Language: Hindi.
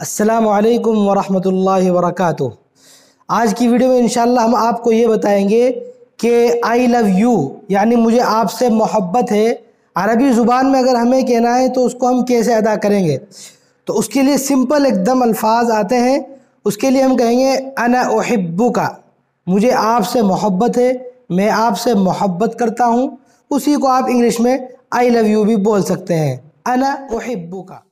असलकम वरहमल वर्क आज की वीडियो में इंशाल्लाह हम आपको ये बताएंगे कि आई लव यू यानी मुझे आपसे मोहब्बत है अरबी ज़ुबान में अगर हमें कहना है तो उसको हम कैसे अदा करेंगे तो उसके लिए सिंपल एकदम अल्फाज आते हैं उसके लिए हम कहेंगे अना ओहब्बू का मुझे आपसे मोहब्बत है मैं आपसे मोहब्बत करता हूँ उसी को आप इंग्लिश में आई लव यू भी बोल सकते हैं अना ओहब्बू का